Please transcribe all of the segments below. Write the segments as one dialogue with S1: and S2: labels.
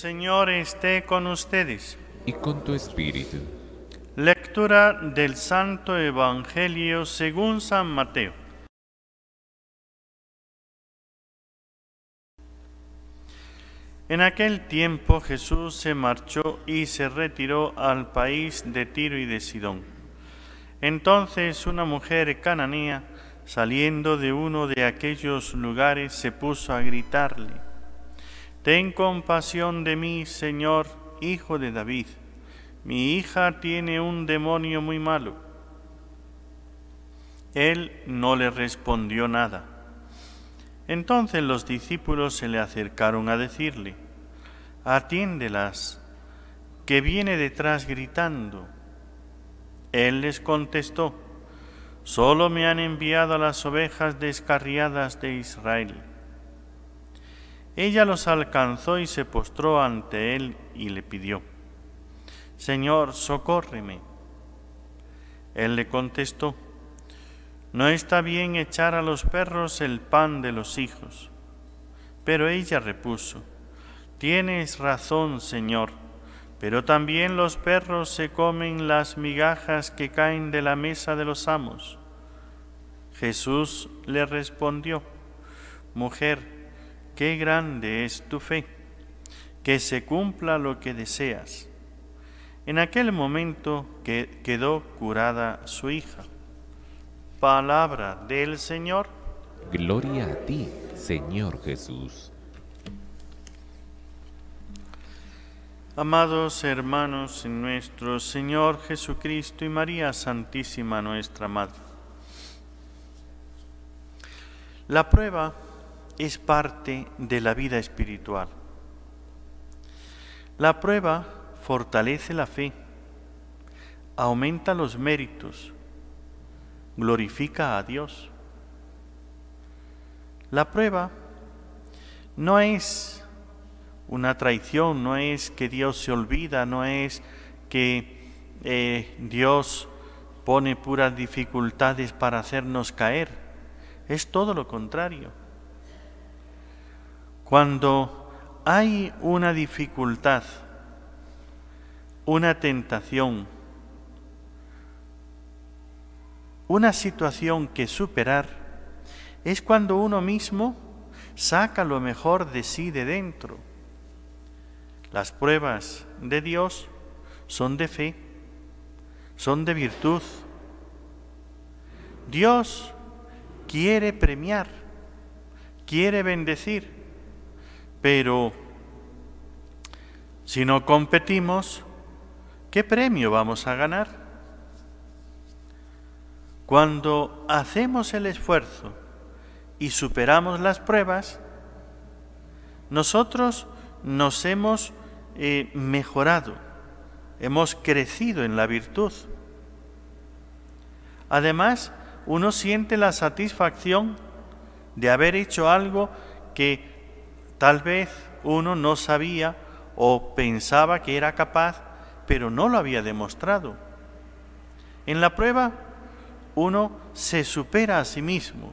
S1: Señor esté con ustedes. Y con tu espíritu. Lectura del Santo Evangelio según San Mateo. En aquel tiempo Jesús se marchó y se retiró al país de Tiro y de Sidón. Entonces una mujer cananea, saliendo de uno de aquellos lugares, se puso a gritarle Ten compasión de mí, Señor, hijo de David. Mi hija tiene un demonio muy malo. Él no le respondió nada. Entonces los discípulos se le acercaron a decirle, Atiéndelas, que viene detrás gritando. Él les contestó, Solo me han enviado a las ovejas descarriadas de Israel. Ella los alcanzó y se postró ante él y le pidió, Señor, socórreme. Él le contestó, No está bien echar a los perros el pan de los hijos. Pero ella repuso, Tienes razón, Señor, pero también los perros se comen las migajas que caen de la mesa de los amos. Jesús le respondió, Mujer, qué grande es tu fe, que se cumpla lo que deseas. En aquel momento quedó curada su hija. Palabra del Señor. Gloria a ti, Señor Jesús. Amados hermanos en nuestro Señor Jesucristo y María Santísima, nuestra Madre. La prueba es parte de la vida espiritual. La prueba fortalece la fe, aumenta los méritos, glorifica a Dios. La prueba no es una traición, no es que Dios se olvida, no es que eh, Dios pone puras dificultades para hacernos caer, es todo lo contrario. Cuando hay una dificultad, una tentación, una situación que superar, es cuando uno mismo saca lo mejor de sí de dentro. Las pruebas de Dios son de fe, son de virtud. Dios quiere premiar, quiere bendecir pero si no competimos, ¿qué premio vamos a ganar? Cuando hacemos el esfuerzo y superamos las pruebas, nosotros nos hemos eh, mejorado, hemos crecido en la virtud. Además, uno siente la satisfacción de haber hecho algo que Tal vez uno no sabía o pensaba que era capaz, pero no lo había demostrado. En la prueba, uno se supera a sí mismo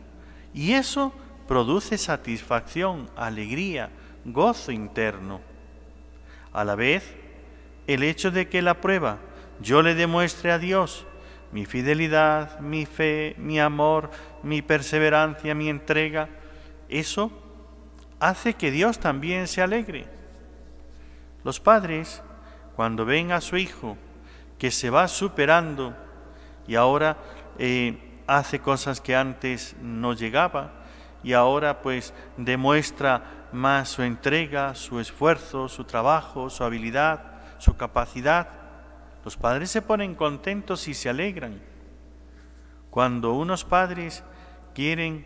S1: y eso produce satisfacción, alegría, gozo interno. A la vez, el hecho de que la prueba yo le demuestre a Dios mi fidelidad, mi fe, mi amor, mi perseverancia, mi entrega, eso hace que Dios también se alegre. Los padres, cuando ven a su hijo que se va superando y ahora eh, hace cosas que antes no llegaba y ahora pues demuestra más su entrega, su esfuerzo, su trabajo, su habilidad, su capacidad, los padres se ponen contentos y se alegran. Cuando unos padres quieren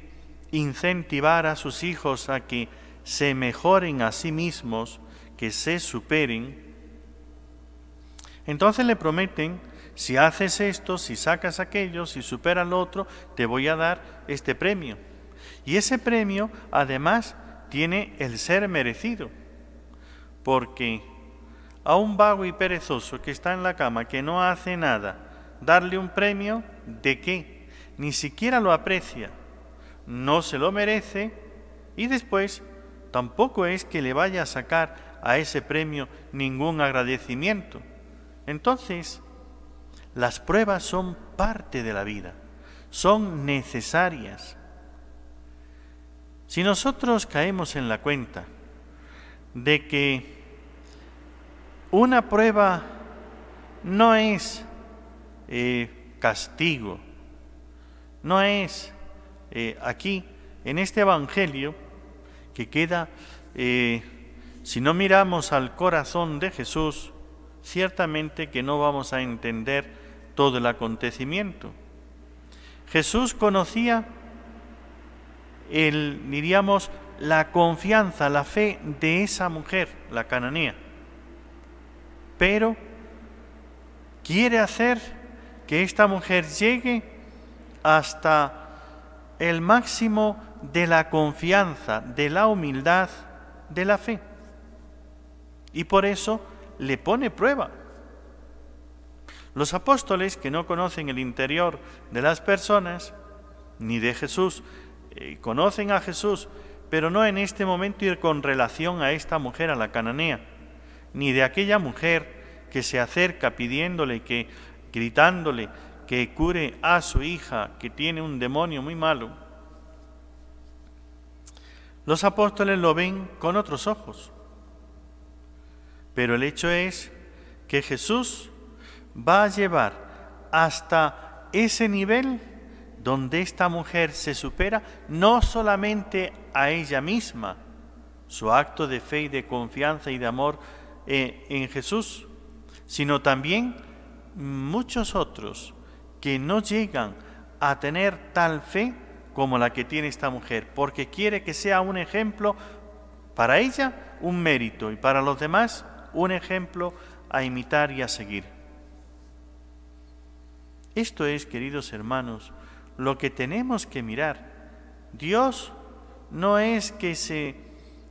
S1: incentivar a sus hijos a que se mejoren a sí mismos, que se superen. Entonces le prometen, si haces esto, si sacas aquello, si superas lo otro, te voy a dar este premio. Y ese premio además tiene el ser merecido, porque a un vago y perezoso que está en la cama, que no hace nada, darle un premio, ¿de qué? Ni siquiera lo aprecia, no se lo merece y después tampoco es que le vaya a sacar a ese premio ningún agradecimiento. Entonces, las pruebas son parte de la vida, son necesarias. Si nosotros caemos en la cuenta de que una prueba no es eh, castigo, no es eh, aquí, en este Evangelio, que queda, eh, si no miramos al corazón de Jesús, ciertamente que no vamos a entender todo el acontecimiento. Jesús conocía, el, diríamos, la confianza, la fe de esa mujer, la cananea, pero quiere hacer que esta mujer llegue hasta el máximo de la confianza, de la humildad, de la fe. Y por eso le pone prueba. Los apóstoles que no conocen el interior de las personas, ni de Jesús, eh, conocen a Jesús, pero no en este momento y con relación a esta mujer, a la cananea, ni de aquella mujer que se acerca pidiéndole, que, gritándole que cure a su hija que tiene un demonio muy malo. Los apóstoles lo ven con otros ojos. Pero el hecho es que Jesús va a llevar hasta ese nivel donde esta mujer se supera no solamente a ella misma, su acto de fe y de confianza y de amor eh, en Jesús, sino también muchos otros que no llegan a tener tal fe como la que tiene esta mujer, porque quiere que sea un ejemplo para ella, un mérito, y para los demás, un ejemplo a imitar y a seguir. Esto es, queridos hermanos, lo que tenemos que mirar. Dios no es que se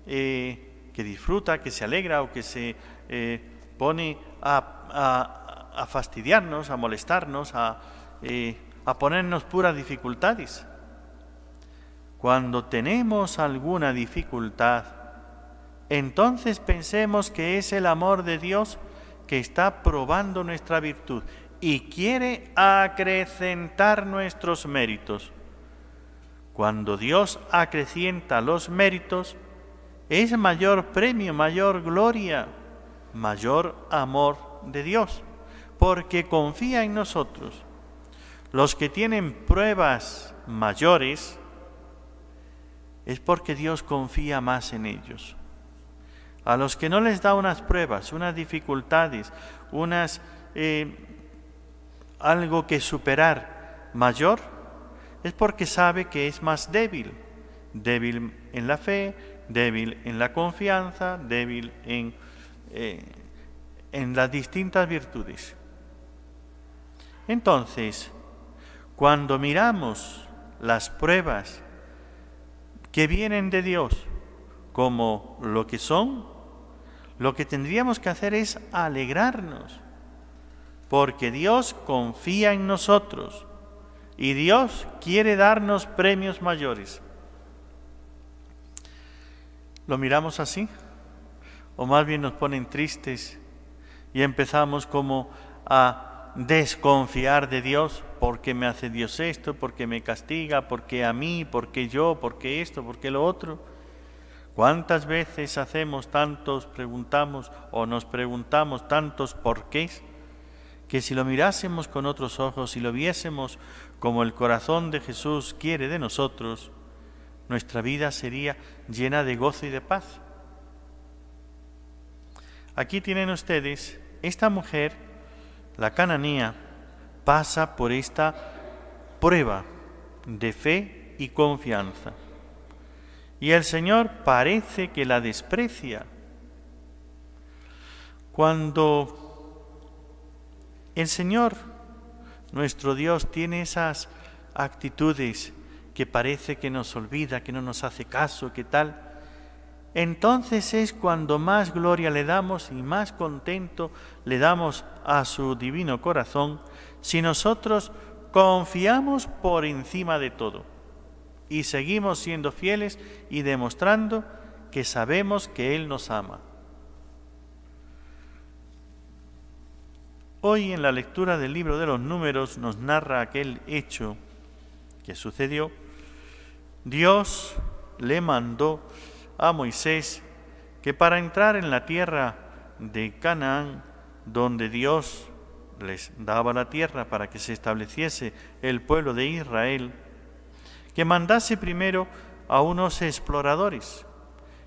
S1: eh, que disfruta, que se alegra o que se eh, pone a, fastidiarnos, a molestarnos, a, eh, a ponernos puras dificultades. Cuando tenemos alguna dificultad, entonces pensemos que es el amor de Dios que está probando nuestra virtud y quiere acrecentar nuestros méritos. Cuando Dios acrecienta los méritos, es mayor premio, mayor gloria, mayor amor de Dios, porque confía en nosotros. Los que tienen pruebas mayores es porque Dios confía más en ellos. A los que no les da unas pruebas, unas dificultades, unas eh, algo que superar mayor, es porque sabe que es más débil, débil en la fe, débil en la confianza, débil en, eh, en las distintas virtudes. Entonces, cuando miramos las pruebas que vienen de Dios como lo que son, lo que tendríamos que hacer es alegrarnos, porque Dios confía en nosotros y Dios quiere darnos premios mayores. ¿Lo miramos así? ¿O más bien nos ponen tristes y empezamos como a desconfiar de Dios? ¿por qué me hace Dios esto? ¿Por qué me castiga? ¿Por qué a mí? ¿Por qué yo? ¿Por qué esto? ¿Por qué lo otro? ¿Cuántas veces hacemos tantos, preguntamos o nos preguntamos tantos por porqués? Que si lo mirásemos con otros ojos y si lo viésemos como el corazón de Jesús quiere de nosotros, nuestra vida sería llena de gozo y de paz. Aquí tienen ustedes esta mujer, la cananía, pasa por esta prueba de fe y confianza. Y el Señor parece que la desprecia. Cuando el Señor, nuestro Dios, tiene esas actitudes que parece que nos olvida, que no nos hace caso, que tal, entonces es cuando más gloria le damos y más contento le damos a su divino corazón si nosotros confiamos por encima de todo y seguimos siendo fieles y demostrando que sabemos que Él nos ama. Hoy en la lectura del libro de los números nos narra aquel hecho que sucedió. Dios le mandó a Moisés que para entrar en la tierra de Canaán, donde Dios les daba la tierra para que se estableciese el pueblo de Israel, que mandase primero a unos exploradores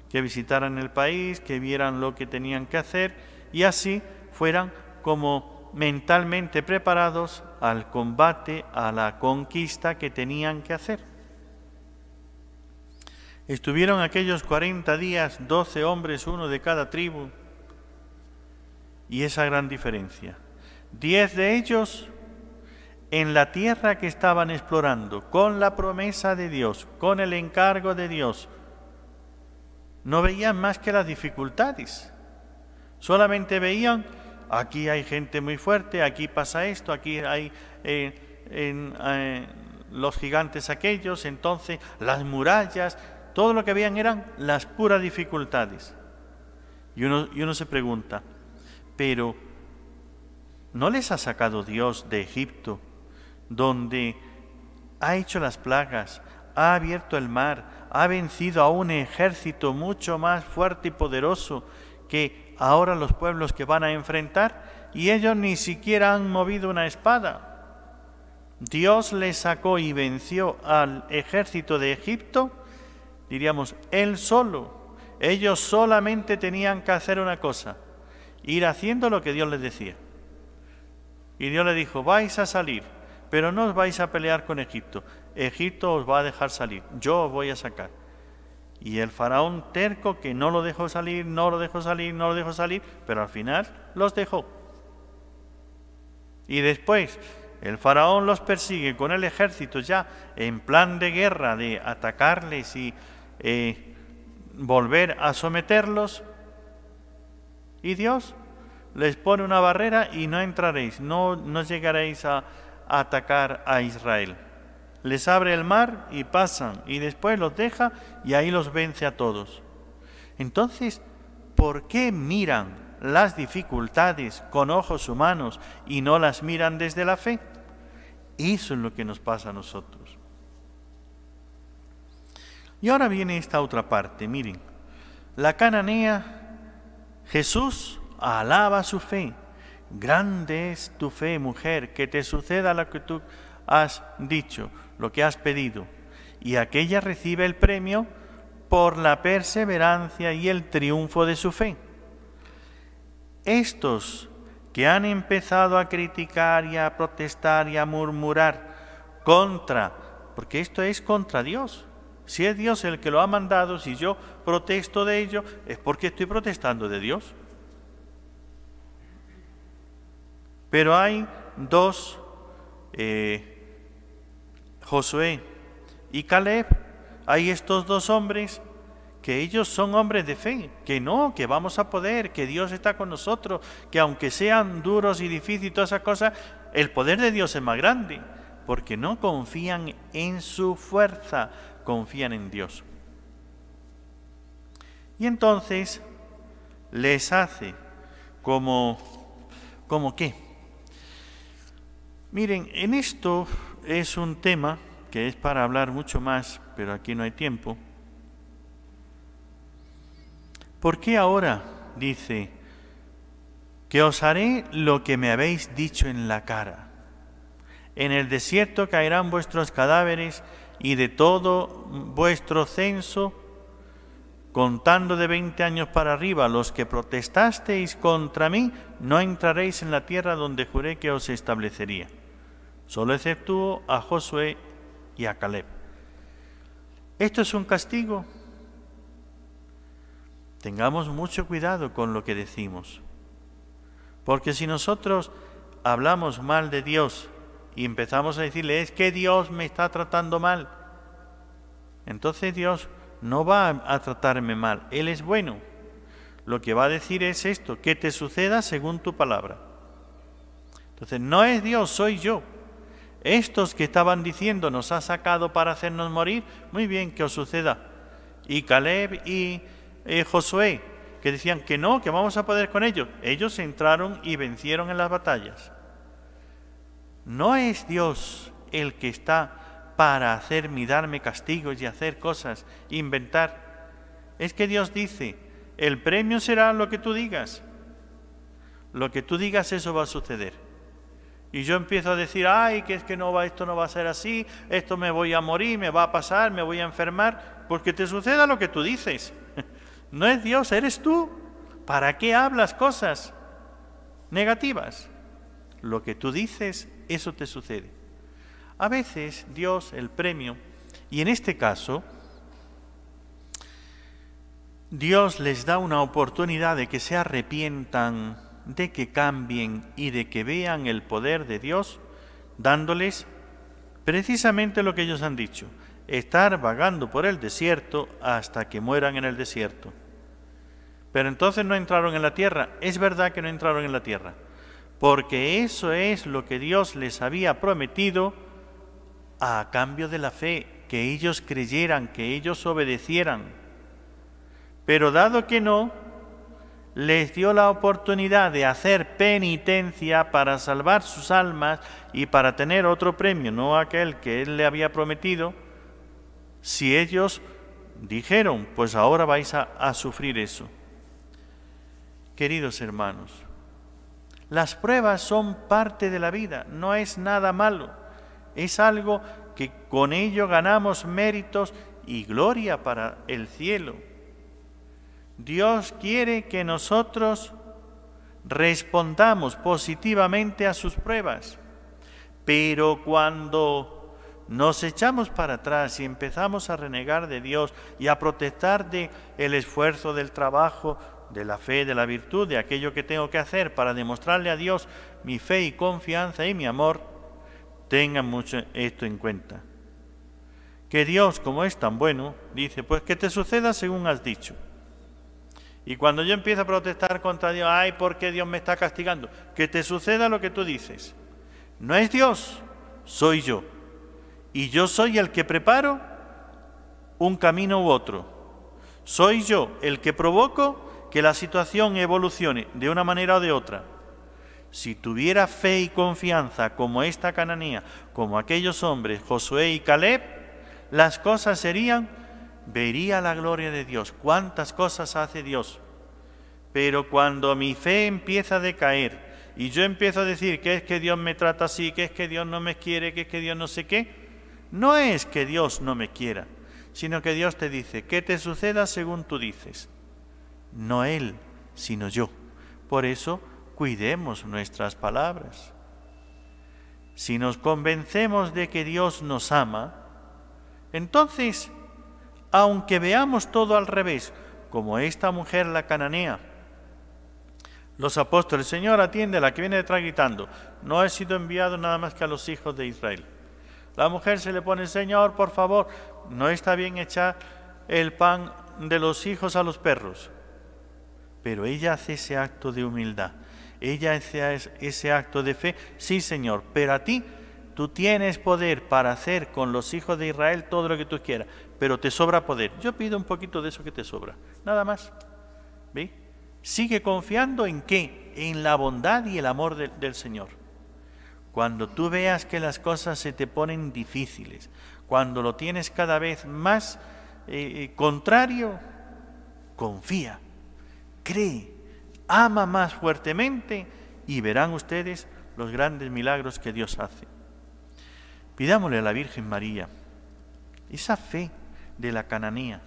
S1: que visitaran el país, que vieran lo que tenían que hacer y así fueran como mentalmente preparados al combate, a la conquista que tenían que hacer. Estuvieron aquellos 40 días 12 hombres, uno de cada tribu, y esa gran diferencia. Diez de ellos en la tierra que estaban explorando, con la promesa de Dios, con el encargo de Dios, no veían más que las dificultades. Solamente veían, aquí hay gente muy fuerte, aquí pasa esto, aquí hay eh, en, eh, los gigantes aquellos, entonces las murallas, todo lo que veían eran las puras dificultades. Y uno, y uno se pregunta, pero ¿No les ha sacado Dios de Egipto, donde ha hecho las plagas, ha abierto el mar, ha vencido a un ejército mucho más fuerte y poderoso que ahora los pueblos que van a enfrentar, y ellos ni siquiera han movido una espada. Dios les sacó y venció al ejército de Egipto, diríamos, él solo. Ellos solamente tenían que hacer una cosa, ir haciendo lo que Dios les decía. Y Dios le dijo, vais a salir, pero no os vais a pelear con Egipto. Egipto os va a dejar salir, yo os voy a sacar. Y el faraón terco que no lo dejó salir, no lo dejó salir, no lo dejó salir, pero al final los dejó. Y después el faraón los persigue con el ejército ya en plan de guerra, de atacarles y eh, volver a someterlos. Y Dios les pone una barrera y no entraréis, no, llegaréis a, a atacar a Israel. Les abre el mar y pasan, y después los deja y ahí los vence a todos. Entonces, ¿por qué miran las dificultades con ojos humanos y no las miran desde la fe? Eso es lo que nos pasa a nosotros. Y ahora viene esta otra parte, miren. La cananea, Jesús alaba su fe. Grande es tu fe, mujer, que te suceda lo que tú has dicho, lo que has pedido. Y aquella recibe el premio por la perseverancia y el triunfo de su fe. Estos que han empezado a criticar y a protestar y a murmurar contra, porque esto es contra Dios. Si es Dios el que lo ha mandado, si yo protesto de ello, es porque estoy protestando de Dios. Pero hay dos, eh, Josué y Caleb, hay estos dos hombres que ellos son hombres de fe, que no, que vamos a poder, que Dios está con nosotros, que aunque sean duros y difíciles y todas esas cosas, el poder de Dios es más grande, porque no confían en su fuerza, confían en Dios. Y entonces les hace como, como qué, Miren, en esto es un tema que es para hablar mucho más, pero aquí no hay tiempo. ¿Por qué ahora dice que os haré lo que me habéis dicho en la cara? En el desierto caerán vuestros cadáveres y de todo vuestro censo, contando de veinte años para arriba, los que protestasteis contra mí, no entraréis en la tierra donde juré que os establecería. Solo exceptuó a Josué y a Caleb. ¿Esto es un castigo? Tengamos mucho cuidado con lo que decimos. Porque si nosotros hablamos mal de Dios y empezamos a decirle, es que Dios me está tratando mal, entonces Dios no va a tratarme mal, Él es bueno. Lo que va a decir es esto, que te suceda según tu palabra. Entonces no es Dios, soy yo. Estos que estaban diciendo nos ha sacado para hacernos morir, muy bien que os suceda. Y Caleb y eh, Josué, que decían que no, que vamos a poder con ellos, ellos entraron y vencieron en las batallas. No es Dios el que está para hacerme darme castigos y hacer cosas, inventar. Es que Dios dice, el premio será lo que tú digas. Lo que tú digas, eso va a suceder. Y yo empiezo a decir, ay, que es que no va, esto no va a ser así, esto me voy a morir, me va a pasar, me voy a enfermar, porque te suceda lo que tú dices. No es Dios, eres tú. ¿Para qué hablas cosas negativas? Lo que tú dices, eso te sucede. A veces Dios, el premio, y en este caso, Dios les da una oportunidad de que se arrepientan de que cambien y de que vean el poder de Dios, dándoles precisamente lo que ellos han dicho, estar vagando por el desierto hasta que mueran en el desierto. Pero entonces no entraron en la tierra, es verdad que no entraron en la tierra, porque eso es lo que Dios les había prometido a cambio de la fe, que ellos creyeran, que ellos obedecieran. Pero dado que no, les dio la oportunidad de hacer penitencia para salvar sus almas y para tener otro premio, no aquel que él le había prometido, si ellos dijeron, pues ahora vais a, sufrir eso. Queridos hermanos, las pruebas son parte de la vida, no es nada malo, es algo que con ello ganamos méritos y gloria para el cielo. Dios quiere que nosotros respondamos positivamente a sus pruebas, pero cuando nos echamos para atrás y empezamos a renegar de Dios y a protestar de el esfuerzo del trabajo, de la fe, de la virtud, de aquello que tengo que hacer para demostrarle a Dios mi fe y confianza y mi amor, tengan mucho esto en cuenta. Que Dios, como es tan bueno, dice, pues que te suceda según has dicho. Y cuando yo empiezo a protestar contra Dios, ay, ¿por qué Dios me está castigando? Que te suceda lo que tú dices. No es Dios, soy yo. Y yo soy el que preparo un camino u otro. Soy yo el que provoco que la situación evolucione de una manera o de otra. Si tuviera fe y confianza como esta cananía, como aquellos hombres, Josué y Caleb, las cosas serían vería la gloria de Dios, cuántas cosas hace Dios. Pero cuando mi fe empieza a decaer y yo empiezo a decir que es que Dios me trata así, que es que Dios no me quiere, que es que Dios no sé qué, no es que Dios no me quiera, sino que Dios te dice, que te suceda según tú dices, no Él, sino yo. Por eso cuidemos nuestras palabras. Si nos convencemos de que Dios nos ama, entonces aunque veamos todo al revés, como esta mujer la cananea. Los apóstoles, Señor, atiende la que viene detrás gritando, no he sido enviado nada más que a los hijos de Israel. La mujer se le pone, Señor, por favor, no está bien echar el pan de los hijos a los perros. Pero ella hace ese acto de humildad, ella hace ese acto de fe, sí Señor, pero a ti tú tienes poder para hacer con los hijos de Israel todo lo que tú quieras, pero te sobra poder. Yo pido un poquito de eso que te sobra, nada más. ¿Ve? Sigue confiando en qué? En la bondad y el amor del Señor. Cuando tú veas que las cosas se te ponen difíciles, cuando lo tienes cada vez más eh, eh, contrario, confía, cree, ama más fuertemente y verán ustedes los grandes milagros que Dios hace. Pidámosle a la Virgen María esa fe de la cananía.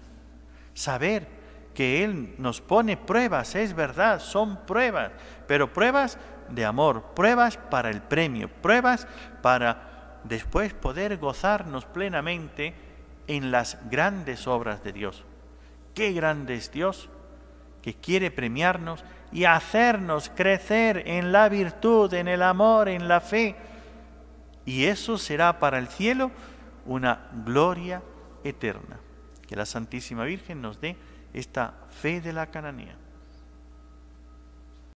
S1: Saber que Él nos pone pruebas, es verdad, son pruebas, pero pruebas de amor, pruebas para el premio, pruebas para después poder gozarnos plenamente en las grandes obras de Dios. Qué grande es Dios que quiere premiarnos y hacernos crecer en la virtud, en el amor, en la fe. Y eso será para el cielo una gloria eterna. Que la Santísima Virgen nos dé esta fe de la cananea.